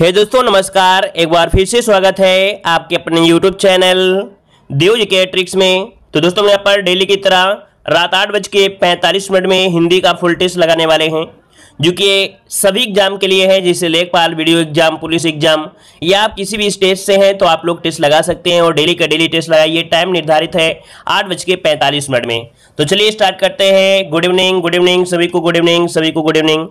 हे दोस्तों नमस्कार एक बार फिर से स्वागत है आपके अपने यूट्यूब चैनल देव जी के ट्रिक्स में तो दोस्तों मैं यहाँ पर डेली की तरह रात आठ बज के पैंतालीस मिनट में हिंदी का फुल टेस्ट लगाने वाले हैं जो कि सभी एग्जाम के लिए है जैसे लेखपाल वीडियो एग्जाम पुलिस एग्जाम या आप किसी भी स्टेज से हैं तो आप लोग टेस्ट लगा सकते हैं और डेली का डेली टेस्ट लगाइए टाइम निर्धारित है आठ बज के पैंतालीस मिनट में तो चलिए स्टार्ट करते हैं गुड इवनिंग गुड इवनिंग सभी को गुड इवनिंग सभी को गुड इवनिंग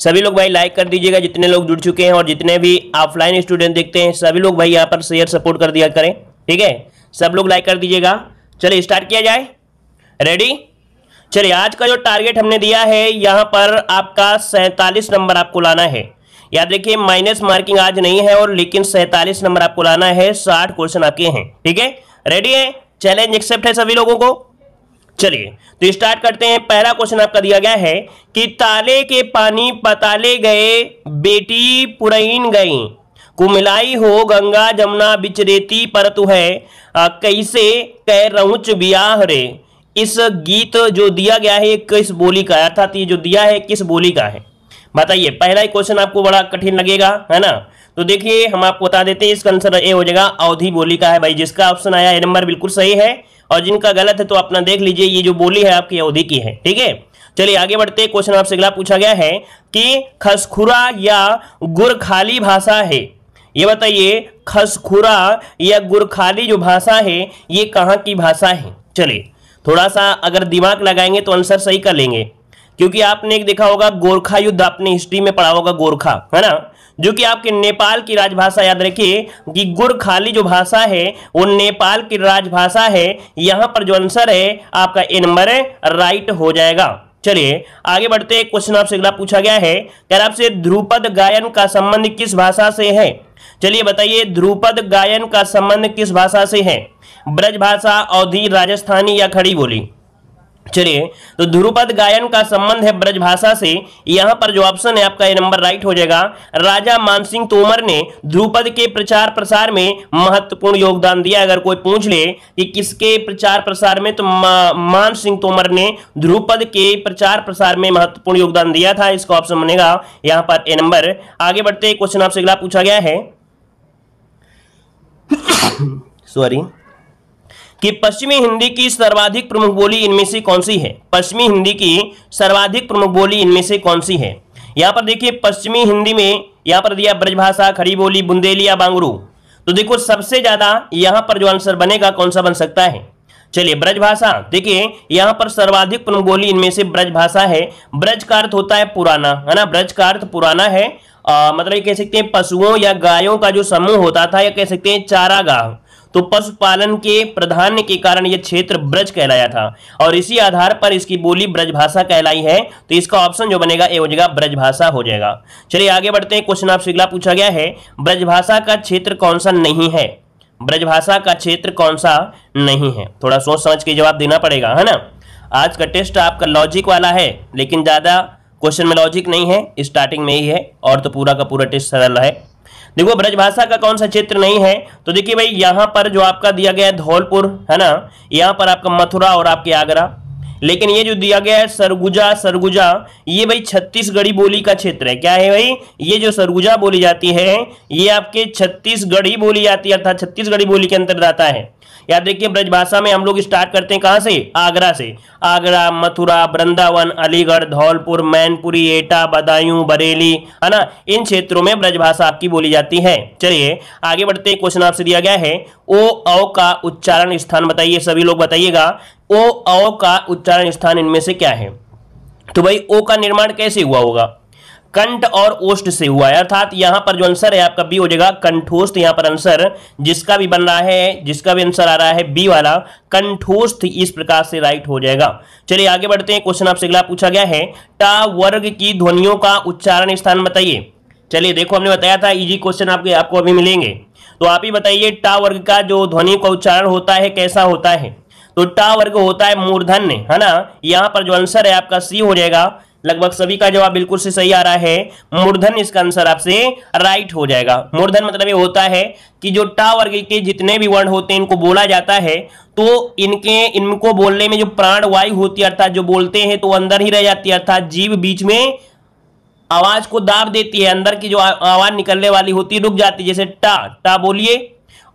सभी लोग भाई लाइक कर दीजिएगा जितने लोग जुड़ चुके हैं और जितने भी ऑफलाइन स्टूडेंट देखते हैं सभी लोग भाई यहाँ पर शेयर सपोर्ट कर दिया करें ठीक है सब लोग लाइक कर दीजिएगा चलिए स्टार्ट किया जाए रेडी चलिए आज का जो टारगेट हमने दिया है यहाँ पर आपका सैंतालीस नंबर आपको लाना है याद रखिए माइनस मार्किंग आज नहीं है और लेकिन सैंतालीस नंबर आपको लाना है साठ क्वेश्चन आपके हैं ठीक है रेडी है चैलेंज एक्सेप्ट है सभी लोगों को चलिए तो स्टार्ट करते हैं पहला क्वेश्चन आपका दिया गया है कि ताले के पानी पताले गए बेटी पुरैन गई कुमिलाई हो गंगा जमुना बिचरेती परतु है आ, कैसे कह रहुच ब्याह रे इस गीत जो दिया गया है किस बोली का अर्थात ये जो दिया है किस बोली का है बताइए पहला ही क्वेश्चन आपको बड़ा कठिन लगेगा है ना तो देखिए हम आपको बता देते हैं इसका आंसर ए हो जाएगा अवधि बोली का है भाई जिसका ऑप्शन आया ए नंबर बिल्कुल सही है और जिनका गलत है तो अपना देख लीजिए ये जो बोली है आपकी यहूदी की है ठीक है चलिए आगे बढ़ते क्वेश्चन आपसे अगला पूछा गया है कि खसखुरा या गुरखाली भाषा है ये बताइए खसखुरा या गुरखाली जो भाषा है ये कहाँ की भाषा है चलिए थोड़ा सा अगर दिमाग लगाएंगे तो आंसर सही कर लेंगे क्योंकि आपने एक देखा होगा गोरखा युद्ध आपने हिस्ट्री में पढ़ा होगा गोरखा है ना जो कि आपके नेपाल की राजभाषा याद रखिए कि गुरखाली जो भाषा है वो नेपाल की राजभाषा है यहां पर जो आंसर है आपका ए नंबर राइट हो जाएगा चलिए आगे बढ़ते हैं क्वेश्चन आपसे अगला पूछा गया है क्या आपसे ध्रुपद गायन का संबंध किस भाषा से है चलिए बताइए ध्रुपद गायन का संबंध किस भाषा से है ब्रज भाषा अवधि राजस्थानी या खड़ी बोली चलिए तो ध्रुपद गायन का संबंध है ब्रजभाषा से यहां पर जो ऑप्शन है आपका ये नंबर राइट हो जाएगा राजा मानसिंह तोमर ने ध्रुपद के प्रचार प्रसार में महत्वपूर्ण योगदान दिया अगर कोई पूछ ले कि किसके प्रचार प्रसार में तो मानसिंह तोमर ने ध्रुपद के प्रचार प्रसार में महत्वपूर्ण योगदान दिया था इसका ऑप्शन बनेगा यहां पर ए नंबर आगे बढ़ते क्वेश्चन आपसे अगला पूछा गया है सॉरी कि पश्चिमी हिंदी की सर्वाधिक प्रमुख बोली इनमें से कौन सी है पश्चिमी हिंदी की सर्वाधिक प्रमुख बोली इनमें से कौन सी है यहाँ पर देखिए पश्चिमी हिंदी में यहाँ पर दिया ब्रजभाषा खड़ी बोली बुंदेली या बांगरू तो देखो सबसे ज्यादा यहाँ पर जो आंसर बनेगा कौन सा बन सकता है चलिए ब्रजभाषा देखिए यहाँ पर सर्वाधिक प्रमुख बोली इनमें से ब्रजभाषा है ब्रज का अर्थ होता है पुराना है ना ब्रज का अर्थ पुराना है आ, मतलब कह सकते हैं पशुओं या गायों का जो समूह होता था या कह सकते हैं चारागाह तो पशुपालन के प्रधान के कारण यह क्षेत्र ब्रज कहलाया था और इसी आधार पर इसकी बोली ब्रजभाषा कहलाई है तो इसका ऑप्शन जो बनेगा ए हो जाएगा ब्रजभाषा हो जाएगा चलिए आगे बढ़ते हैं क्वेश्चन आपसे अगला पूछा गया है ब्रजभाषा का क्षेत्र कौन सा नहीं है ब्रजभाषा का क्षेत्र कौन सा नहीं है थोड़ा सोच समझ के जवाब देना पड़ेगा है ना आज का टेस्ट आपका लॉजिक वाला है लेकिन ज़्यादा क्वेश्चन में लॉजिक नहीं है स्टार्टिंग में ही है और तो पूरा का पूरा टेस्ट सरल है देखो ब्रजभाषा का कौन सा क्षेत्र नहीं है तो देखिए भाई यहाँ पर जो आपका दिया गया है धौलपुर है ना यहाँ पर आपका मथुरा और आपके आगरा लेकिन ये जो दिया गया है सरगुजा सरगुजा ये भाई छत्तीसगढ़ी बोली का क्षेत्र है क्या है भाई ये जो सरगुजा बोली जाती है ये आपके छत्तीसगढ़ी बोली जाती है अर्थात छत्तीसगढ़ी बोली के अंतर्गत आता है याद रखिए ब्रजभाषा में हम लोग स्टार्ट करते हैं कहाँ से आगरा से आगरा मथुरा वृंदावन अलीगढ़ धौलपुर मैनपुरी एटा बदायूं बरेली है ना इन क्षेत्रों में ब्रजभाषा आपकी बोली जाती है चलिए आगे बढ़ते हैं क्वेश्चन आपसे दिया गया है ओ औ का उच्चारण स्थान बताइए सभी लोग बताइएगा ओ औ का उच्चारण स्थान इनमें से क्या है तो भाई ओ का निर्माण कैसे हुआ होगा कंठ और ओष्ट से हुआ है अर्थात यहां पर जो आंसर है आपका बी हो जाएगा कंठोस्थ यहां पर आंसर जिसका भी बन रहा है जिसका भी आंसर आ रहा है बी वाला कंठोस्थ इस प्रकार से राइट हो जाएगा चलिए आगे बढ़ते हैं क्वेश्चन आपसे अगला पूछा गया है टा वर्ग की ध्वनियों का उच्चारण स्थान बताइए चलिए देखो हमने बताया था इजी क्वेश्चन आपके आपको अभी मिलेंगे तो आप ही बताइए टा वर्ग का जो ध्वनि का उच्चारण होता है कैसा होता है तो टा वर्ग होता है मूर्धन्य है ना यहाँ पर जो आंसर है आपका सी हो जाएगा लगभग सभी का जवाब बिल्कुल से सही आ रहा है मूर्धन इसका आंसर आपसे राइट हो जाएगा मूर्धन मतलब ये होता है कि जो टा वर्ग के जितने भी वर्ण होते हैं इनको बोला जाता है तो इनके इनको बोलने में जो प्राण वायु होती है अर्थात जो बोलते हैं तो अंदर ही रह जाती है अर्थात जीव बीच में आवाज को दाब देती है अंदर की जो आवाज निकलने वाली होती है रुक जाती है जैसे टा टा बोलिए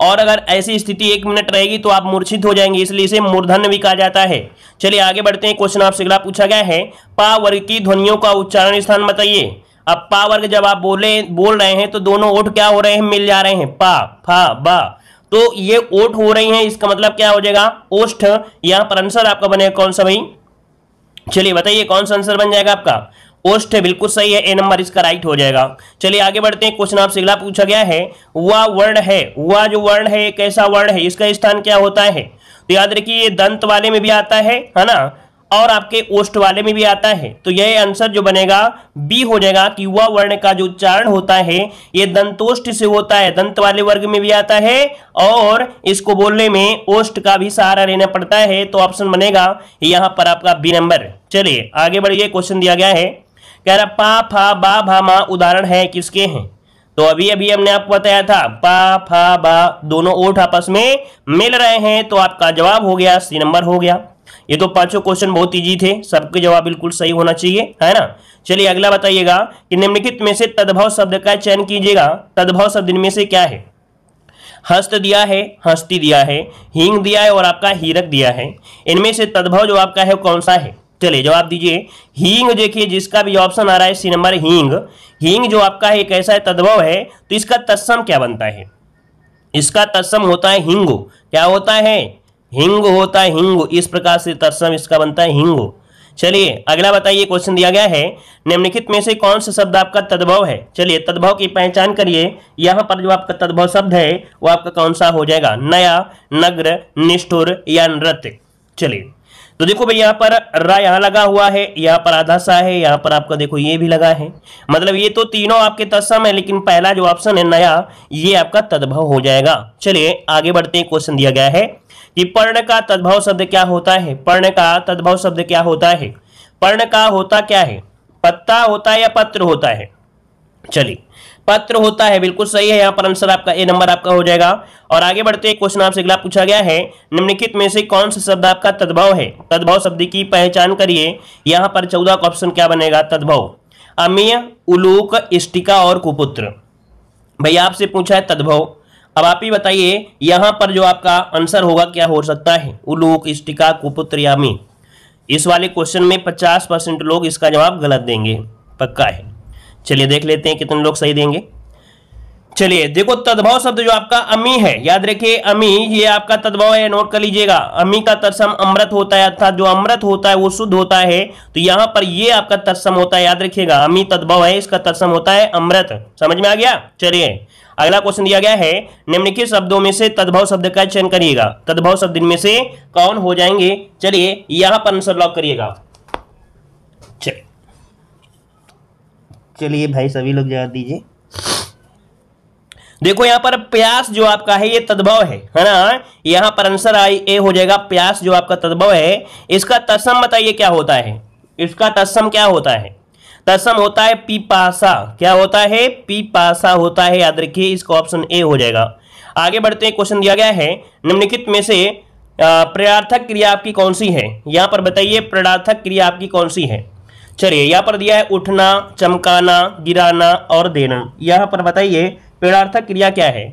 और अगर ऐसी स्थिति एक मिनट रहेगी तो आप मूर्छित हो जाएंगे इसलिए इसे मूर्धन भी कहा जाता है चलिए आगे बढ़ते हैं क्वेश्चन आपसे अगला पूछा गया है पा वर्ग की ध्वनियों का उच्चारण स्थान बताइए अब पा वर्ग जब आप बोले बोल रहे हैं तो दोनों ओठ क्या हो रहे हैं मिल जा रहे हैं पा फा बा तो ये ओठ हो रही है इसका मतलब क्या हो जाएगा ओष्ठ यहां पर आंसर आपका बनेगा कौन सा भाई चलिए बताइए कौन सा आंसर बन जाएगा आपका ओस्ट है बिल्कुल सही है ए नंबर इसका राइट हो जाएगा चलिए आगे बढ़ते हैं क्वेश्चन आपसे अगला पूछा गया है वह वर्ण है वह जो वर्ण है कैसा वर्ण है इसका स्थान क्या होता है तो याद रखिए ये दंत वाले में भी आता है है ना और आपके ओष्ट वाले में भी आता है तो यह आंसर जो बनेगा बी हो जाएगा कि वह वर्ण का जो उच्चारण होता है यह दंतोष्ट से होता है दंत वाले वर्ग में भी आता है और इसको बोलने में ओस्ट का भी सहारा लेना पड़ता है तो ऑप्शन बनेगा यहां पर आपका बी नंबर चलिए आगे बढ़िए क्वेश्चन दिया गया है कह रहा पा फा बा भा मा उदाहरण है किसके हैं तो अभी अभी हमने आपको बताया था पा फा बा दोनों ओठ आपस में मिल रहे हैं तो आपका जवाब हो गया सी नंबर हो गया ये तो पांचों क्वेश्चन बहुत ईजी थे सबके जवाब बिल्कुल सही होना चाहिए है ना चलिए अगला बताइएगा कि निम्नलिखित में से तद्भव शब्द का चयन कीजिएगा तद्भव शब्द इनमें से क्या है हस्त दिया है हस्ती दिया है हींग दिया है और आपका हीरक दिया है इनमें से तद्भव जो आपका है कौन सा है चलिए जवाब दीजिए हींग देखिए जिसका भी ऑप्शन आ रहा है सी नंबर हींग हींग जो आपका है एक ऐसा है तद्भव है तो इसका तत्सम क्या बनता है इसका तत्सम होता है हिंगो क्या होता है हिंग होता है हिंग इस प्रकार से तत्सम इसका बनता है हिंगो चलिए अगला बताइए क्वेश्चन दिया गया है निम्नलिखित में से कौन सा शब्द आपका तद्भव है चलिए तद्भव की पहचान करिए यहाँ पर जो आपका तद्भव शब्द है वो आपका कौन सा हो जाएगा नया नग्र निष्ठुर या नृत्य चलिए तो देखो भाई यहाँ पर रा यहाँ लगा हुआ है यहाँ पर आधा सा है यहाँ पर आपका देखो ये भी लगा है मतलब ये तो तीनों आपके तत्सम है लेकिन पहला जो ऑप्शन है नया ये आपका तद्भव हो जाएगा चलिए आगे बढ़ते हैं क्वेश्चन दिया गया है कि पर्ण का तद्भव शब्द क्या होता है पर्ण का तद्भव शब्द क्या होता है पर्ण का होता क्या है पत्ता होता है या पत्र होता है चलिए पत्र होता है बिल्कुल सही है यहाँ पर आंसर आपका ए नंबर आपका हो जाएगा और आगे बढ़ते हैं क्वेश्चन आपसे अगला पूछा गया है निम्नलिखित में से कौन सा शब्द आपका तद्भव है तद्भव शब्द की पहचान करिए यहाँ पर चौदह का ऑप्शन क्या बनेगा तद्भव अमीय उलूक इष्टिका और कुपुत्र भैया आपसे पूछा है तद्भव अब आप ही बताइए यहाँ पर जो आपका आंसर होगा क्या हो सकता है उलूक इष्टिका कुपुत्र यामी इस वाले क्वेश्चन में पचास परसेंट लोग इसका जवाब गलत देंगे पक्का है चलिए देख लेते हैं कितने लोग सही देंगे चलिए देखो तद्भव शब्द जो आपका अमी है याद रखिए अमी ये आपका तद्भव है नोट कर लीजिएगा अमी का तत्सम अमृत होता है अर्थात जो अमृत होता है वो शुद्ध होता है तो यहाँ पर ये आपका तत्सम होता है याद रखिएगा अमी तद्भव है इसका तत्सम होता है अमृत समझ में आ गया चलिए अगला क्वेश्चन दिया गया है निम्नलिखित शब्दों में से तद्भव शब्द का चयन करिएगा तद्भव शब्द में से कौन हो जाएंगे चलिए यहाँ पर आंसर लॉक करिएगा चलिए भाई सभी लोग जवाब दीजिए देखो यहाँ पर प्यास जो आपका है ये तद्भव है है ना यहाँ पर आंसर आई ए हो जाएगा प्यास जो आपका तद्भव है इसका तस्म बताइए क्या होता है इसका तस्म क्या होता है तस्म होता है पीपासा क्या होता है पीपासा होता है याद रखिए इसका ऑप्शन ए हो जाएगा आगे बढ़ते हैं क्वेश्चन दिया गया है निम्नलिखित में से प्रार्थक क्रिया आपकी कौन सी है यहाँ पर बताइए प्रार्थक क्रिया आपकी कौन सी है चलिए यहाँ पर दिया है उठना चमकाना गिराना और देना यहाँ पर बताइए पेड़ार्थक क्रिया क्या है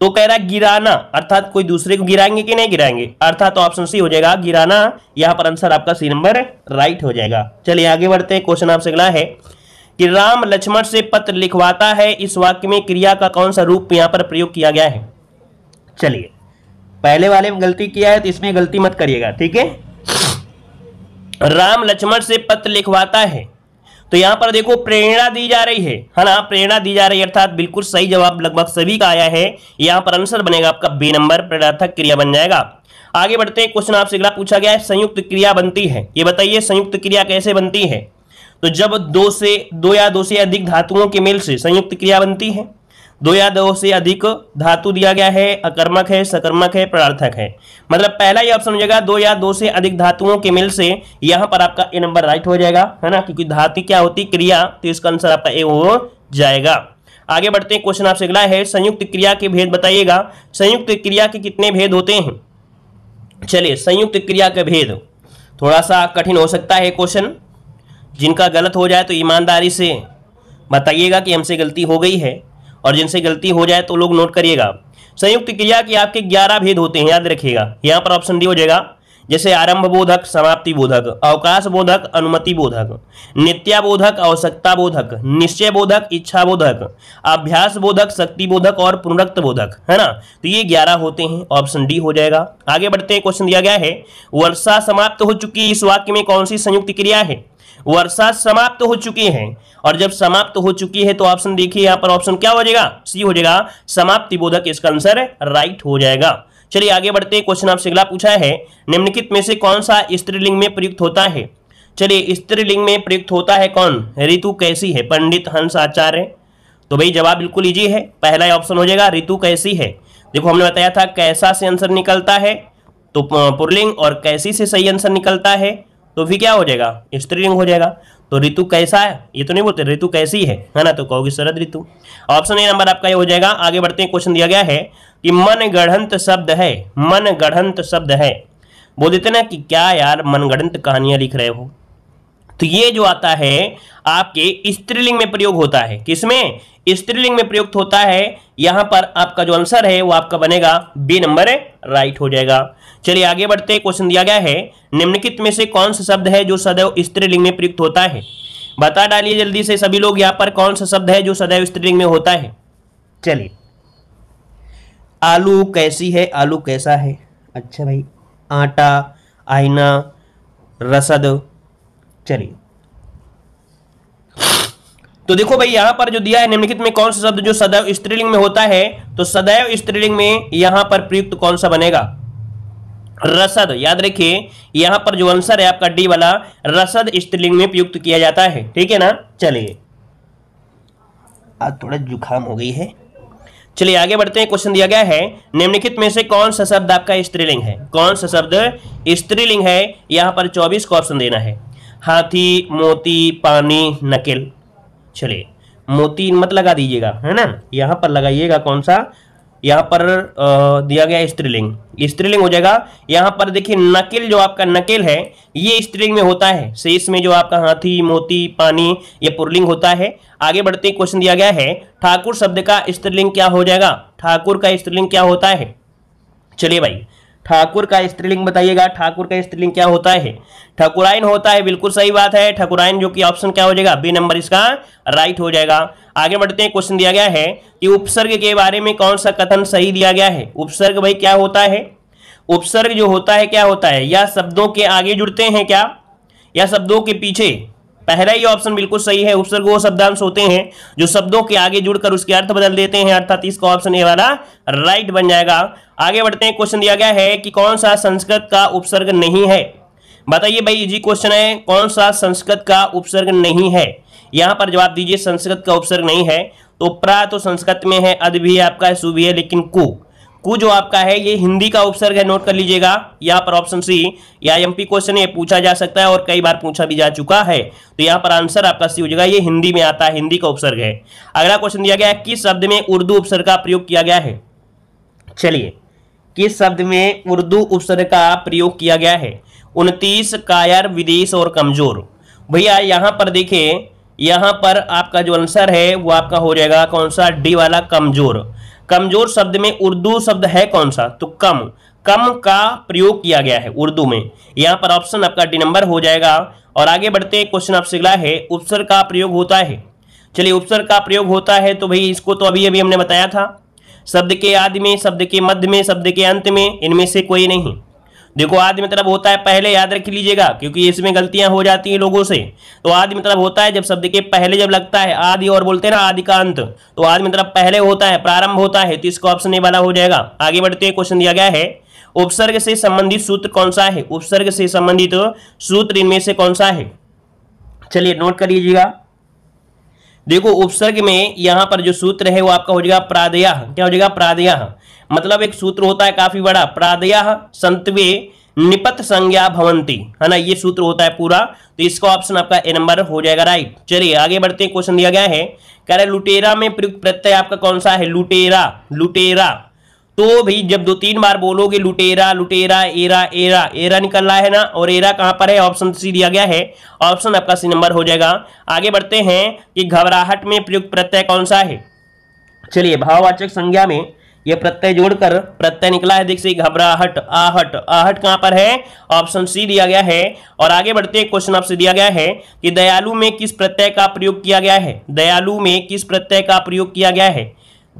तो कह रहा है गिराना अर्थात कोई दूसरे को गिराएंगे कि नहीं गिराएंगे अर्थात तो ऑप्शन सी हो जाएगा गिराना यहाँ पर आंसर आपका सी नंबर राइट हो जाएगा चलिए आगे बढ़ते हैं क्वेश्चन आपसे अगला है कि राम लक्ष्मण से पत्र लिखवाता है इस वाक्य में क्रिया का कौन सा रूप यहाँ पर प्रयोग किया गया है चलिए पहले वाले में गलती किया है तो इसमें गलती मत करिएगा ठीक है राम लक्ष्मण से पत्र लिखवाता है तो यहाँ पर देखो प्रेरणा दी जा रही है है हाँ ना प्रेरणा दी जा रही है अर्थात बिल्कुल सही जवाब लगभग सभी का आया है यहाँ पर आंसर बनेगा आपका बी नंबर प्रेरणार्थक क्रिया बन जाएगा आगे बढ़ते हैं क्वेश्चन आपसे अगला पूछा गया है संयुक्त क्रिया बनती है ये बताइए संयुक्त क्रिया कैसे बनती है तो जब दो से दो या दो से अधिक धातुओं के मेल से संयुक्त क्रिया बनती है दो या दो से अधिक धातु दिया गया है अकर्मक है सकर्मक है प्रार्थक है मतलब पहला ये ऑप्शन हो जाएगा दो या दो से अधिक धातुओं के मिल से यहां पर आपका ए नंबर राइट हो जाएगा है ना क्योंकि धातु क्या होती क्रिया तो इसका आंसर आपका ए हो जाएगा आगे बढ़ते हैं क्वेश्चन आपसे अगला है संयुक्त क्रिया के भेद बताइएगा संयुक्त क्रिया के कितने भेद होते हैं चलिए संयुक्त क्रिया का भेद थोड़ा सा कठिन हो सकता है क्वेश्चन जिनका गलत हो जाए तो ईमानदारी से बताइएगा कि हमसे गलती हो गई है और जिनसे गलती हो जाए तो लोग नोट करिएगा संयुक्त क्रिया के आपके ग्यारह भेद होते हैं याद रखिएगा यहाँ पर ऑप्शन डी हो जाएगा जैसे आरंभ बोधक समाप्ति बोधक अवकाश बोधक अनुमति बोधक नित्या बोधक आवश्यकता बोधक निश्चय बोधक इच्छा बोधक अभ्यास बोधक शक्ति बोधक और पुनरक्त बोधक है ना तो ये ग्यारह होते हैं ऑप्शन डी हो जाएगा आगे बढ़ते हैं क्वेश्चन दिया गया है वर्षा समाप्त हो चुकी इस वाक्य में कौन सी संयुक्त क्रिया है वर्षा समाप्त हो चुकी है और जब समाप्त हो चुकी है तो ऑप्शन देखिए यहां पर ऑप्शन क्या हो जाएगा सी हो जाएगा समाप्ति बोधक इसका आंसर राइट हो जाएगा चलिए आगे बढ़ते हैं क्वेश्चन आपसे अगला पूछा है निम्नलिखित में से कौन सा स्त्रीलिंग में प्रयुक्त होता है चलिए स्त्रीलिंग में प्रयुक्त होता है कौन ऋतु कैसी है पंडित हंस आचार्य तो भाई जवाब बिल्कुल इजी है पहला ऑप्शन हो जाएगा ऋतु कैसी है देखो हमने बताया था कैसा से आंसर निकलता है तो पुरलिंग और कैसी से सही आंसर निकलता है तो फिर क्या हो जाएगा स्त्रीलिंग हो जाएगा तो ऋतु कैसा है ये तो नहीं बोलते ऋतु कैसी है है ना तो कहोगे शरद ऋतु ऑप्शन ए नंबर आपका ये हो जाएगा आगे बढ़ते हैं क्वेश्चन दिया गया है कि मन गढ़ंत शब्द है मन गढ़ंत शब्द है बोल देते ना कि क्या यार मनगढ़ंत कहानियां लिख रहे हो तो ये जो आता है आपके स्त्रीलिंग में प्रयोग होता है किसमें स्त्रीलिंग में प्रयुक्त होता है यहां पर आपका जो आंसर है वो आपका बनेगा बी नंबर राइट हो जाएगा चलिए आगे बढ़ते क्वेश्चन दिया गया है निम्नलिखित में से कौन सा शब्द है जो सदैव स्त्रीलिंग में प्रयुक्त होता है बता डालिए जल्दी से सभी लोग यहाँ पर कौन सा शब्द है जो सदैव स्त्रीलिंग में होता है चलिए आलू कैसी है आलू कैसा है अच्छा भाई आटा आईना रसद चलिए तो देखो भाई यहां पर जो दिया है निम्नलिखित में कौन सा शब्द जो सदैव स्त्रीलिंग में होता है तो सदैव स्त्रीलिंग में यहां पर प्रयुक्त कौन सा बनेगा रसद याद रखिए यहां पर जो आंसर है आपका डी वाला रसद स्त्रीलिंग में प्रयुक्त किया जाता है ठीक है ना चलिए आज थोड़ा जुकाम हो गई है चलिए आगे बढ़ते हैं क्वेश्चन दिया गया है निम्नलिखित में से कौन सा शब्द आपका स्त्रीलिंग है कौन सा शब्द स्त्रीलिंग है यहां पर चौबीस को ऑप्शन देना है हाथी मोती पानी नकेल चलिए मोती मत लगा दीजिएगा है ना यहाँ पर लगाइएगा कौन सा यहाँ पर दिया गया स्त्रीलिंग स्त्रीलिंग हो जाएगा यहाँ पर देखिए नकेल जो आपका नकेल है ये स्त्रीलिंग में होता है शेष में जो आपका हाथी मोती पानी ये पुरलिंग होता है आगे बढ़ते क्वेश्चन दिया गया है ठाकुर शब्द का स्त्रीलिंग क्या हो जाएगा ठाकुर का स्त्रीलिंग क्या होता है चलिए भाई ठाकुर का स्त्रीलिंग बताइएगा ठाकुर का स्त्रीलिंग क्या होता है ठकुराइन होता है बिल्कुल सही बात है ठकुराइन जो कि ऑप्शन क्या हो जाएगा बी नंबर इसका राइट हो जाएगा आगे बढ़ते हैं क्वेश्चन दिया गया है कि उपसर्ग के बारे में कौन सा कथन सही दिया गया है उपसर्ग भाई क्या होता है उपसर्ग जो होता है क्या होता है या शब्दों के आगे जुड़ते हैं क्या या शब्दों के पीछे पहला ही ऑप्शन बिल्कुल सही है उपसर्ग वो शब्दांश होते हैं जो शब्दों के आगे जुड़कर उसके अर्थ बदल देते हैं अर्थात इसका ऑप्शन ए वाला राइट बन जाएगा आगे बढ़ते हैं क्वेश्चन दिया गया है कि कौन सा संस्कृत का उपसर्ग नहीं है बताइए भाई इजी क्वेश्चन है कौन सा संस्कृत का उपसर्ग नहीं है यहां पर जवाब दीजिए संस्कृत का उपसर्ग नहीं है तो प्रा तो संस्कृत में है अद भी आपका सु भी है लेकिन कु कु जो आपका है ये हिंदी का उपसर्ग है नोट कर लीजिएगा यहाँ पर ऑप्शन सी या एमपी क्वेश्चन ये पूछा जा सकता है और कई बार पूछा भी जा चुका है तो यहाँ पर आंसर आपका सी हो जाएगा ये हिंदी में आता है हिंदी का उपसर्ग है अगला क्वेश्चन दिया गया है किस शब्द में उर्दू उपसर्ग का प्रयोग किया गया है चलिए किस शब्द में उर्दू उपसर्ग का प्रयोग किया गया है उनतीस कायर विदेश और कमजोर भैया यहाँ पर देखिए यहाँ पर आपका जो आंसर है वो आपका हो जाएगा कौन सा डी वाला कमजोर कमजोर शब्द में उर्दू शब्द है कौन सा तो कम कम का प्रयोग किया गया है उर्दू में यहाँ पर ऑप्शन आपका डी नंबर हो जाएगा और आगे बढ़ते हैं क्वेश्चन आपसे अगला है उपसर का प्रयोग होता है चलिए उपसर का प्रयोग होता है तो भाई इसको तो अभी अभी हमने बताया था शब्द के आदि में शब्द के मध्य में शब्द के अंत में इनमें से कोई नहीं देखो आदि मतलब होता है पहले याद रख लीजिएगा क्योंकि इसमें गलतियां हो जाती हैं लोगों से तो आदि मतलब होता है जब शब्द के पहले जब लगता है आदि और बोलते हैं ना आदि का अंत तो आदि मतलब पहले होता है प्रारंभ होता है तो इसका ऑप्शन ए वाला हो जाएगा आगे बढ़ते हैं क्वेश्चन दिया गया है उपसर्ग से संबंधित सूत्र कौन सा है उपसर्ग से संबंधित सूत्र इनमें से कौन सा है चलिए नोट कर लीजिएगा देखो उपसर्ग में यहाँ पर जो सूत्र है वो आपका हो जाएगा प्रादया क्या हो जाएगा प्रादया मतलब एक सूत्र होता है काफी बड़ा प्रादया संतवे निपत संज्ञा भवंती है ना ये सूत्र होता है पूरा तो इसका ऑप्शन आपका ए नंबर हो जाएगा राइट चलिए आगे बढ़ते हैं क्वेश्चन दिया गया है कह रहे लुटेरा में प्रयुक्त प्रत्यय आपका कौन सा है लुटेरा लुटेरा तो भी जब दो तीन बार बोलोगे लुटेरा लुटेरा एरा एरा एरा निकल रहा है ना और एरा कहां पर है ऑप्शन सी दिया गया है ऑप्शन आपका सी नंबर हो जाएगा आगे बढ़ते हैं कि घबराहट में प्रयुक्त प्रत्यय कौन सा है चलिए भाववाचक संज्ञा में यह प्रत्यय जोड़कर प्रत्यय निकला है देख सी घबराहट आहट आहट कहां पर है ऑप्शन सी दिया गया है और आगे बढ़ते हैं क्वेश्चन आपसे दिया गया है कि दयालु में किस प्रत्यय का प्रयोग किया गया है दयालु में किस प्रत्यय का प्रयोग किया गया है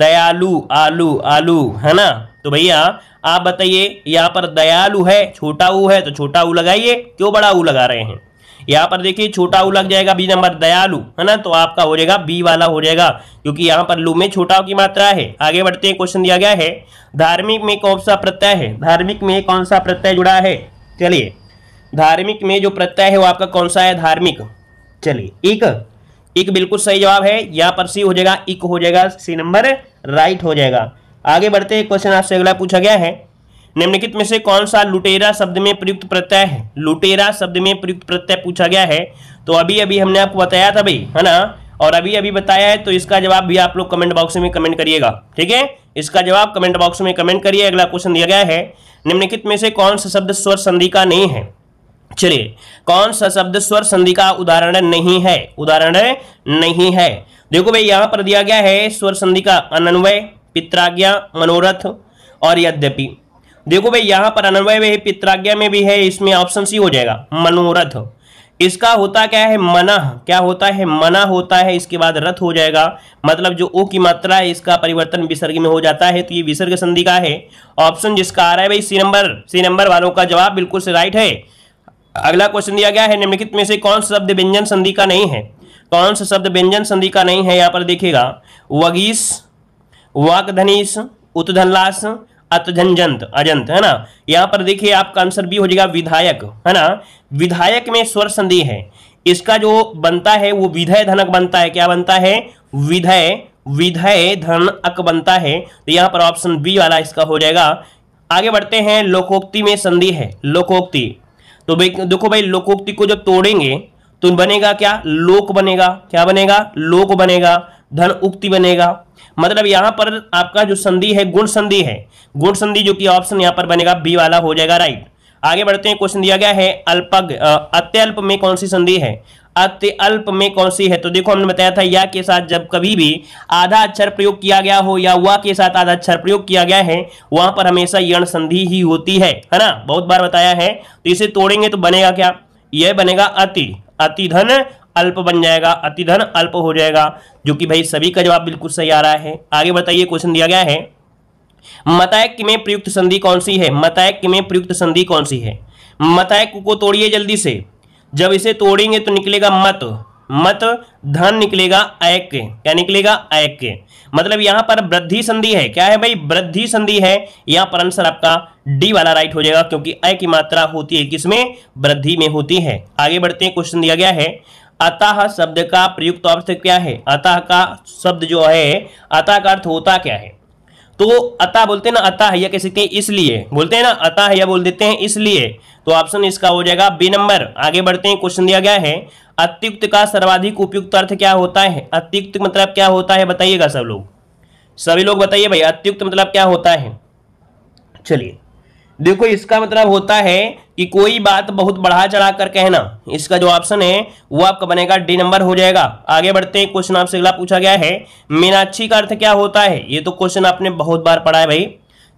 दयालु आलू आलू है ना तो भैया आप बताइए यहाँ पर दयालु है छोटा ऊ है तो छोटा ऊ लगाइए क्यों बड़ा ऊ लगा रहे हैं यहाँ पर देखिए छोटा ऊ लग जाएगा बी नंबर दयालु है ना तो आपका हो जाएगा बी वाला हो जाएगा क्योंकि यहाँ पर लू में छोटा की मात्रा है आगे बढ़ते हैं क्वेश्चन दिया गया है धार्मिक में कौन सा प्रत्यय है धार्मिक में कौन सा प्रत्यय जुड़ा है चलिए धार्मिक में जो प्रत्यय है वो आपका कौन सा है धार्मिक चलिए एक एक बिल्कुल सही जवाब है पर सी हो जाएगा इक हो जाएगा सी नंबर राइट हो जाएगा आगे बढ़ते हैं क्वेश्चन आपसे अगला पूछा गया है निम्नलिखित में से कौन सा लुटेरा शब्द में प्रयुक्त प्रत्यय है लुटेरा शब्द में प्रयुक्त प्रत्यय पूछा गया है तो अभी अभी हमने आपको बताया था भाई है ना और अभी अभी बताया है तो इसका जवाब भी आप लोग कमेंट बॉक्स में कमेंट करिएगा ठीक है इसका जवाब कमेंट बॉक्स में कमेंट करिए अगला क्वेश्चन दिया गया है निम्नलिखित में से कौन सा शब्द स्वर संधि का नहीं है चलिए कौन सा शब्द स्वर संधि का उदाहरण नहीं है उदाहरण नहीं है देखो भाई यहां पर दिया गया है स्वर संधि का अनन्वय पित्राज्ञा मनोरथ और यद्यपि देखो भाई यहां पर अनन्वय पित्राज्ञा में भी है इसमें ऑप्शन सी हो जाएगा मनोरथ इसका होता क्या है मना क्या होता है मना होता है इसके बाद रथ हो जाएगा मतलब जो ओ की मात्रा है इसका परिवर्तन विसर्ग में हो जाता है तो ये विसर्ग संधि का है ऑप्शन जिसका आ रहा है भाई सी नंबर सी नंबर वालों का जवाब बिल्कुल से राइट है अगला क्वेश्चन दिया गया है निम्नलिखित में से कौन सा शब्द व्यंजन संधि का नहीं है कौन सा शब्द व्यंजन संधि का नहीं है यहाँ पर देखिएगा वगीस वाकधनीस उतधनलास अतझंजंत अजंत है ना यहाँ पर देखिए आपका आंसर भी हो जाएगा विधायक है ना विधायक में स्वर संधि है इसका जो बनता है वो विधय धनक बनता है क्या बनता है विधय विधय धन अक बनता है तो यहाँ पर ऑप्शन बी वाला इसका हो जाएगा आगे बढ़ते हैं लोकोक्ति में संधि है लोकोक्ति तो देखो भाई लोकोक्ति को जब तोड़ेंगे तो बनेगा क्या लोक बनेगा क्या बनेगा लोक बनेगा धन उक्ति बनेगा मतलब यहां पर आपका जो संधि है गुण संधि है गुण संधि जो कि ऑप्शन यहां पर बनेगा बी वाला हो जाएगा राइट आगे बढ़ते हैं क्वेश्चन दिया गया है अल्पग अत्यल्प में कौन सी संधि है अति अल्प में कौन सी है तो देखो हमने बताया था या के साथ जब कभी भी आधा अक्षर प्रयोग किया गया हो या वह के साथ आधा अक्षर प्रयोग किया गया है वहां पर हमेशा यण संधि ही होती है है ना बहुत बार बताया है तो इसे तोड़ेंगे तो बनेगा क्या यह बनेगा अति अति धन अल्प बन जाएगा अति धन अल्प हो जाएगा जो कि भाई सभी का जवाब बिल्कुल सही आ रहा है आगे बताइए क्वेश्चन दिया गया है मतायक में प्रयुक्त संधि कौन सी है मतायक में प्रयुक्त संधि कौन सी है मतायक को तोड़िए जल्दी से जब इसे तोड़ेंगे तो निकलेगा मत मत धन निकलेगा ऐक क्या निकलेगा ऐक मतलब यहां पर वृद्धि संधि है क्या है भाई वृद्धि संधि है यहां पर आंसर आपका डी वाला राइट हो जाएगा क्योंकि अय की मात्रा होती है किसमें वृद्धि में होती है आगे बढ़ते हैं क्वेश्चन दिया गया है अतः शब्द का प्रयुक्त अर्थ क्या है अतः का शब्द जो है अतः का अर्थ होता क्या है तो अता बोलते हैं ना अता है या कह सकते हैं इसलिए बोलते हैं ना अता है या बोल देते हैं इसलिए तो ऑप्शन इसका हो जाएगा बी नंबर आगे बढ़ते हैं क्वेश्चन दिया गया है अत्युक्त का सर्वाधिक उपयुक्त अर्थ क्या होता है अत्युक्त मतलब क्या होता है बताइएगा सब लोग सभी लोग बताइए भाई अत्युक्त मतलब क्या होता है चलिए देखो इसका मतलब होता है कि कोई बात बहुत बढ़ा चढ़ा कर कहना इसका जो ऑप्शन है वो आपका बनेगा डी नंबर हो जाएगा आगे बढ़ते हैं क्वेश्चन आपसे अगला पूछा गया है मीनाक्षी का अर्थ क्या होता है ये तो क्वेश्चन आपने बहुत बार पढ़ा है भाई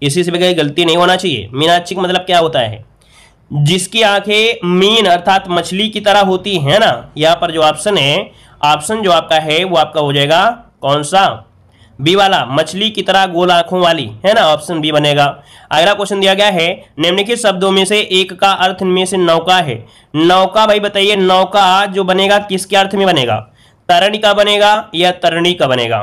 इसी से कोई गलती नहीं होना चाहिए मीनाक्षी का मतलब क्या होता है जिसकी आंखें मीन अर्थात मछली की तरह होती है ना यहाँ पर जो ऑप्शन है ऑप्शन जो आपका है वो आपका हो जाएगा कौन सा बी वाला मछली की तरह गोल आंखों वाली है ना ऑप्शन बी बनेगा अगला क्वेश्चन दिया गया है निम्नलिखित शब्दों में से एक का अर्थ में से नौका है नौका भाई बताइए नौका जो बनेगा किसके अर्थ में बनेगा तरणी का बनेगा या तरणी का बनेगा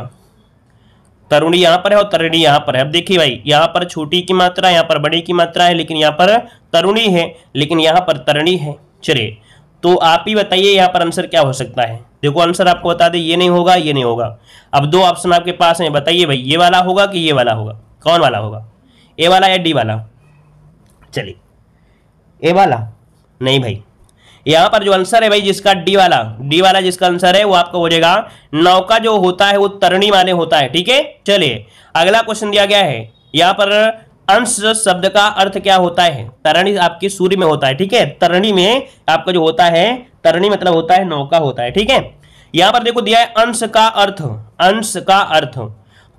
तरुणी यहां पर है और तरणी यहां पर है अब देखिए भाई यहाँ पर छोटी की मात्रा यहां पर बड़ी की मात्रा है लेकिन यहाँ पर तरुणी है लेकिन यहाँ पर तरणी है चलिए तो आप ही बताइए यहाँ पर आंसर क्या हो सकता है देखो आंसर आपको बता दें ये नहीं होगा ये नहीं होगा अब दो ऑप्शन आपके पास हैं बताइए भाई ये वाला होगा कि ये वाला होगा कौन वाला होगा ए वाला या डी वाला चलिए ए वाला नहीं भाई यहाँ पर जो आंसर है भाई जिसका डी वाला डी वाला जिसका आंसर है वो आपका हो जाएगा नौका जो होता है वो तरणी माने होता है ठीक है चलिए अगला क्वेश्चन दिया गया है यहाँ पर अंश शब्द का अर्थ क्या होता है तरणी आपके सूर्य में होता है ठीक है तरणी में आपका जो होता है तरणी मतलब होता है नौका होता है ठीक है यहां पर देखो दिया है अंश का अर्थ अंश का अर्थ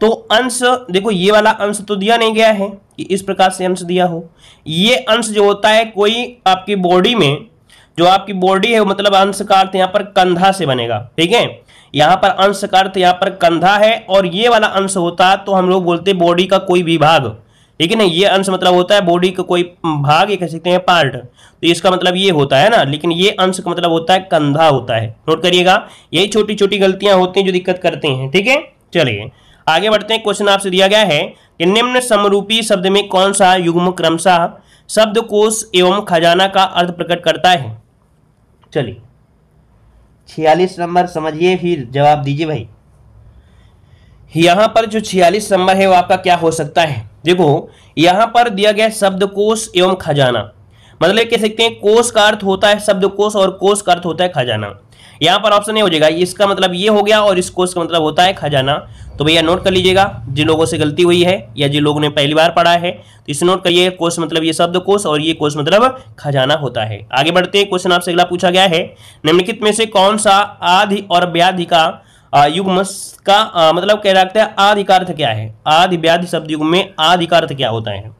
तो अंश देखो ये वाला अंश तो दिया नहीं गया है कि इस प्रकार से अंश दिया हो ये अंश जो होता है कोई आपकी बॉडी में जो आपकी बॉडी है मतलब अंश का अर्थ यहां पर कंधा से बनेगा ठीक है यहां पर अंश का अर्थ यहाँ पर कंधा है और ये वाला अंश होता तो हम लोग बोलते बॉडी का कोई विभाग ठीक है ना ये अंश मतलब होता है बॉडी का को कोई भाग ये कह सकते हैं पार्ट तो इसका मतलब ये होता है ना लेकिन ये अंश का मतलब होता है कंधा होता है नोट करिएगा यही छोटी छोटी गलतियां होती हैं जो दिक्कत करते हैं ठीक है चलिए आगे बढ़ते हैं क्वेश्चन आपसे दिया गया है कि निम्न समरूपी शब्द में कौन सा युग्म क्रमशः कोश एवं खजाना का अर्थ प्रकट करता है चलिए छियालीस नंबर समझिए फिर जवाब दीजिए भाई यहाँ पर जो छियालीस नंबर है वो आपका क्या हो सकता है देखो यहाँ पर दिया गया शब्द कोश एवं खजाना मतलब कह सकते हैं कोष का अर्थ होता है शब्द कोश और कोष का अर्थ होता है खजाना यहाँ पर ऑप्शन ये हो जाएगा इसका मतलब ये हो गया और इस कोष का मतलब होता है खजाना तो भैया नोट कर लीजिएगा जिन लोगों से गलती हुई है या जिन लोगों ने पहली बार पढ़ा है तो इसे नोट करिए कोष मतलब ये शब्द कोश और ये कोश मतलब खजाना होता है आगे बढ़ते हैं क्वेश्चन आपसे अगला पूछा गया है निम्नलिखित में से कौन सा आधि और व्याधि का युग्म का आ, मतलब कह रखता है आधिकार्थ क्या है आदि व्याधि शब्द युग में आधिकार्थ क्या होता है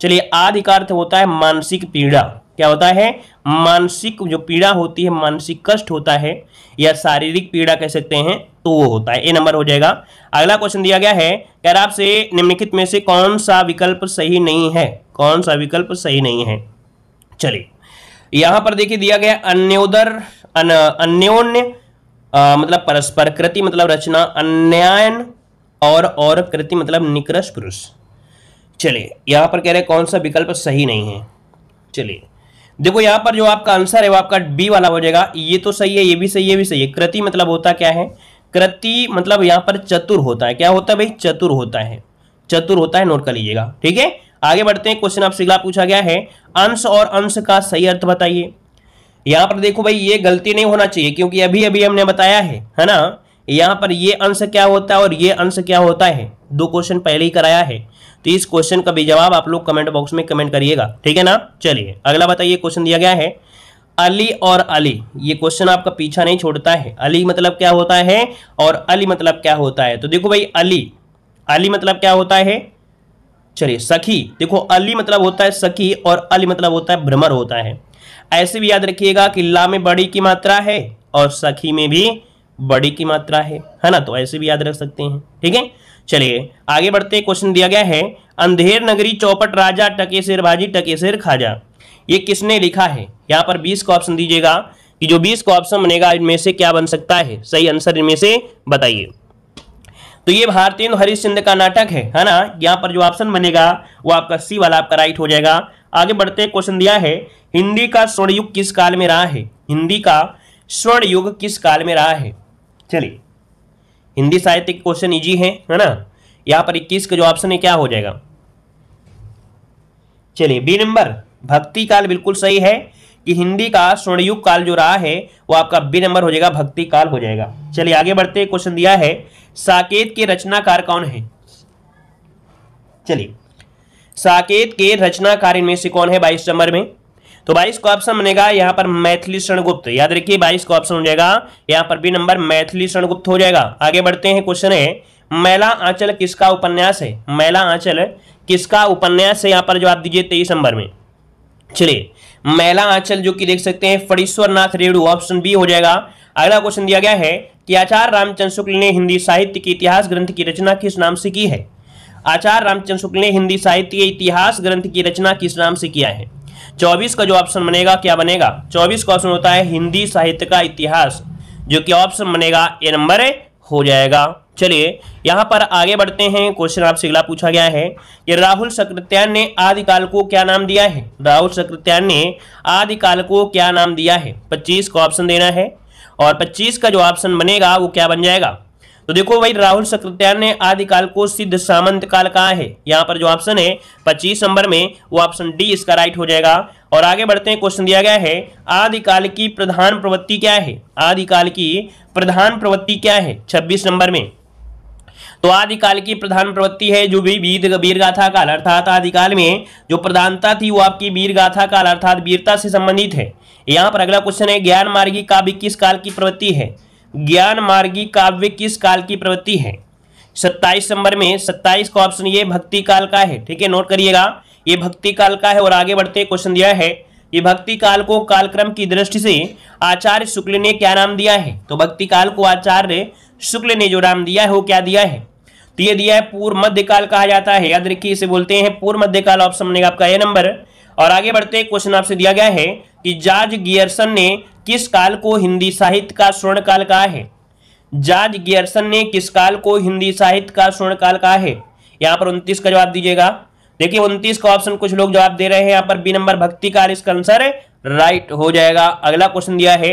चलिए आधिकार्थ होता है मानसिक पीड़ा क्या होता है मानसिक जो पीड़ा होती है मानसिक कष्ट होता है या शारीरिक पीड़ा कह सकते हैं तो वो होता है ए नंबर हो जाएगा अगला क्वेश्चन दिया गया है रहा आपसे निम्नलिखित में से कौन सा विकल्प सही नहीं है कौन सा विकल्प सही नहीं है चलिए यहां पर देखिए दिया गया अन्योदर अन, अन्योन्य आ, मतलब परस्पर कृति मतलब रचना अन्यायन और और कृति मतलब निकृष पुरुष चलिए यहां पर कह रहे कौन सा विकल्प सही नहीं है चलिए देखो यहां पर जो आपका आंसर है वो आपका बी वाला हो जाएगा ये तो सही है ये भी सही है ये भी सही है कृति मतलब होता क्या है कृति मतलब यहां पर चतुर होता है क्या होता है भाई चतुर होता है चतुर होता है नोट कर लीजिएगा ठीक है आगे बढ़ते हैं क्वेश्चन आपसे पूछा गया है अंश और अंश का सही अर्थ बताइए यहाँ पर देखो भाई ये गलती नहीं होना चाहिए क्योंकि अभी अभी हमने बताया है है ना यहाँ पर ये अंश क्या होता है और ये अंश क्या होता है दो क्वेश्चन पहले ही कराया है तो इस क्वेश्चन का भी जवाब आप लोग कमेंट बॉक्स में कमेंट करिएगा ठीक है ना चलिए अगला बताइए क्वेश्चन दिया गया है अली और अली ये क्वेश्चन आपका पीछा नहीं छोड़ता है अली मतलब क्या होता है और अली मतलब क्या होता है तो देखो भाई अली अली मतलब क्या होता है चलिए सखी देखो अली मतलब होता है सखी और अली मतलब होता है भ्रमर होता है ऐसे भी याद रखिएगा कि ला में बड़ी की मात्रा है और सखी में भी बड़ी की मात्रा है है ना तो ऐसे भी याद रख सकते हैं ठीक है चलिए आगे बढ़ते क्वेश्चन दिया गया है अंधेर नगरी चौपट राजा टके सिर भाजी टके सिर खाजा ये किसने लिखा है यहाँ पर बीस का ऑप्शन दीजिएगा कि जो बीस का ऑप्शन बनेगा इनमें से क्या बन सकता है सही आंसर इनमें से बताइए तो ये भारतीय सिंध का नाटक है है ना यहाँ पर जो ऑप्शन बनेगा वो आपका सी वाला आपका राइट हो जाएगा आगे बढ़ते क्वेश्चन दिया है हिंदी का स्वर्ण युग किस काल में रहा है हिंदी का स्वर्ण युग किस काल में रहा है चलिए हिंदी साहित्य के क्वेश्चन इजी है है ना यहां पर इक्कीस का जो ऑप्शन है क्या हो जाएगा चलिए बी नंबर भक्ति काल बिल्कुल सही है कि हिंदी का स्वर्णयुग काल जो रहा है वो आपका बी नंबर हो जाएगा भक्ति काल हो जाएगा चलिए आगे बढ़ते क्वेश्चन दिया है साकेत के रचनाकार कौन है चलिए साकेत के रचनाकार में से कौन है बाईस नंबर में तो बाईस का ऑप्शन बनेगा यहाँ पर मैथिली शरणगुप्त याद रखिए बाईस का ऑप्शन हो जाएगा यहां पर बी नंबर मैथिली शरणगुप्त हो जाएगा आगे बढ़ते हैं क्वेश्चन है मैला आंचल किसका उपन्यास है मैला आंचल किसका उपन्यास है यहाँ पर जवाब दीजिए तेईस नंबर में चलिए मैला आंचल जो कि देख सकते हैं फड़ीश्वर नाथ रेणु ऑप्शन बी हो जाएगा अगला क्वेश्चन दिया गया है कि आचार्य रामचंद्र शुक्ल ने हिंदी साहित्य के इतिहास ग्रंथ की रचना किस नाम से की है आचार्य रामचंद्र शुक्ल ने हिंदी साहित्य इतिहास ग्रंथ की रचना किस नाम से किया है चौबीस का जो ऑप्शन बनेगा क्या बनेगा चौबीस का ऑप्शन होता है हिंदी साहित्य का इतिहास जो कि ऑप्शन बनेगा ए नंबर हो जाएगा चलिए यहाँ पर आगे बढ़ते हैं क्वेश्चन आपसे अगला पूछा गया है कि राहुल सक्रत्यान ने आदिकाल को क्या नाम दिया है राहुल सक्रत्यान ने आदिकाल को क्या नाम दिया है 25 का ऑप्शन देना है और 25 का जो ऑप्शन बनेगा वो क्या बन जाएगा तो देखो भाई राहुल सक्रत्या ने आदिकाल को सिद्ध सामंत काल कहा है यहाँ पर जो ऑप्शन है पच्चीस नंबर में वो ऑप्शन डी इसका राइट हो जाएगा और आगे बढ़ते हैं क्वेश्चन दिया गया है आदिकाल की प्रधान प्रवृत्ति क्या है आदिकाल की प्रधान प्रवृत्ति क्या है छब्बीस नंबर में तो आदिकाल की प्रधान प्रवृत्ति है जो भी वीर वीर गाथा काल अर्थात आदिकाल में जो प्रधानता थी वो आपकी वीर गाथा काल अर्थात वीरता से संबंधित है यहाँ पर अगला क्वेश्चन है ज्ञान मार्गी काव्य किस काल की प्रवृत्ति है ज्ञान मार्गी काव्य किस काल की प्रवृत्ति है सत्ताईस नंबर में सत्ताईस का ऑप्शन ये भक्ति काल का है ठीक है नोट करिएगा ये भक्ति काल का है और आगे बढ़ते क्वेश्चन दिया है ये भक्ति काल को कालक्रम की दृष्टि से आचार्य शुक्ल ने क्या नाम दिया है तो भक्ति काल को आचार्य शुक्ल ने जो नाम दिया है वो क्या दिया है तो ये दिया है पूर्व मध्य काल कहा जाता है याद रखिए इसे बोलते हैं पूर्व मध्य काल ऑप्शन बनेगा आपका ए नंबर और आगे बढ़ते क्वेश्चन आपसे दिया गया है कि जॉर्ज गियरसन ने किस काल को हिंदी साहित्य का स्वर्ण काल कहा है जॉर्ज गियर्सन ने किस काल को हिंदी साहित्य का स्वर्ण काल कहा है यहाँ पर उनतीस का जवाब दीजिएगा देखिए उनतीस का ऑप्शन कुछ लोग जवाब दे रहे हैं यहाँ पर बी नंबर भक्ति काल इसका आंसर राइट हो जाएगा अगला क्वेश्चन दिया है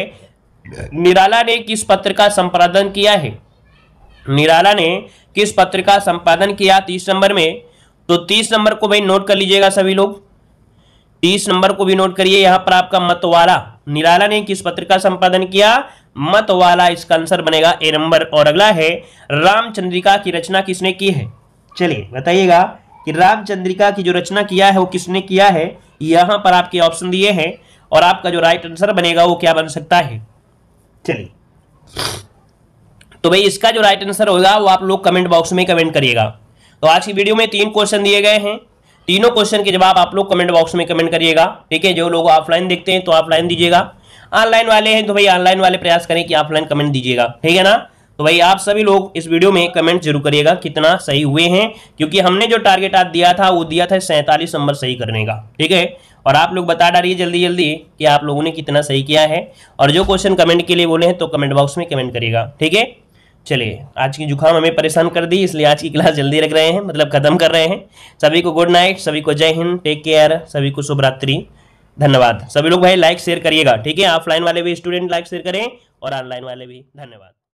निराला ने किस पत्र का संपादन किया है निराला ने किस पत्र का संपादन किया तीस नंबर में तो तीस नंबर को भाई नोट कर लीजिएगा सभी लोग तीस नंबर को भी नोट करिए यहां पर आपका मतवाला निराला ने किस पत्र का संपादन किया मतवाला इसका आंसर बनेगा ए नंबर और अगला है रामचंद्रिका की रचना किसने की है चलिए बताइएगा कि रामचंद्रिका की जो रचना किया है वो किसने किया है यहां पर आपके ऑप्शन दिए हैं और आपका जो राइट आंसर बनेगा वो क्या बन सकता है चलिए तो भाई इसका जो राइट आंसर होगा वो आप लोग कमेंट बॉक्स में कमेंट करिएगा तो आज की वीडियो में तीन क्वेश्चन दिए गए हैं तीनों क्वेश्चन के जवाब आप लोग कमेंट बॉक्स में कमेंट करिएगा ठीक है जो लोग ऑफलाइन देखते हैं तो ऑफलाइन दीजिएगा ऑनलाइन वाले हैं तो भाई ऑनलाइन वाले प्रयास करें कि ऑफलाइन कमेंट दीजिएगा ठीक है ना तो भाई आप सभी लोग इस वीडियो में कमेंट जरूर करिएगा कितना सही हुए हैं क्योंकि हमने जो टारगेट आज दिया था वो दिया था सैंतालीस नंबर सही करने का ठीक है और आप लोग बता डालिए जल्दी जल्दी कि आप लोगों ने कितना सही किया है और जो क्वेश्चन कमेंट के लिए बोले हैं तो कमेंट बॉक्स में कमेंट करिएगा ठीक है चलिए आज की जुकाम हमें परेशान कर दी इसलिए आज की क्लास जल्दी रख रहे हैं मतलब ख़त्म कर रहे हैं सभी को गुड नाइट सभी को जय हिंद टेक केयर सभी को शुभ रात्रि धन्यवाद सभी लोग भाई लाइक शेयर करिएगा ठीक है ऑफलाइन वाले भी स्टूडेंट लाइक शेयर करें और ऑनलाइन वाले भी धन्यवाद